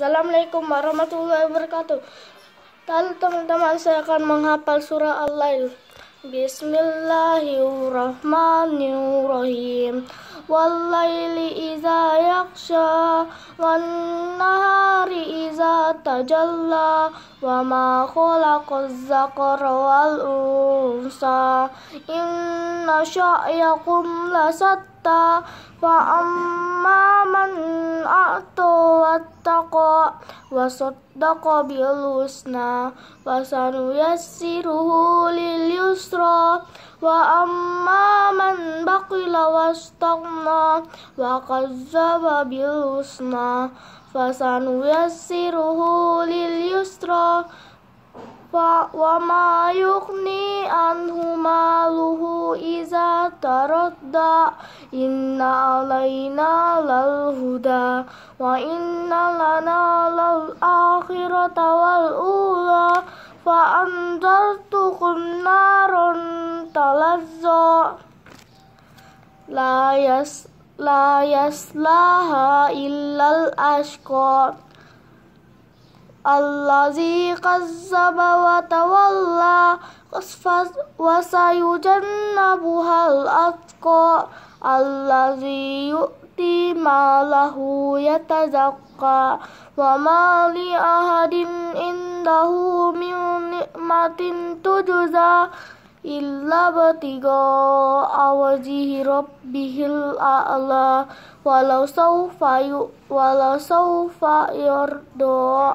Assalamualaikum warahmatullahi wabarakatuh. Lalu teman-teman saya akan menghafal surah Al-Lail. Bismillahirrahmanirrahim. Wallaili iza yaksha wan nahari iza tajalla wa ma khalaqaz zakara wal unsa inna sya'yakum lasatta fa amma man wasaddaqa bil husna wa sanuyassiruhu lil yusra wa amma man baqila wastaghna wa kazzaba bil husna fasanuyassiruhu lil yusra wa ma yughni anhumaa تردى إن علينا للهدى وإن لنا للآخرة والأولى فأنذرتكم نارا تلظى لا يس لا يصلاها إلا الأشقى الذي كذب وتولى Kesfa wa sayu jan na buhal asko alazi indahu muni matin illa batigo awazi hirobi walau sau walau sau fayur doa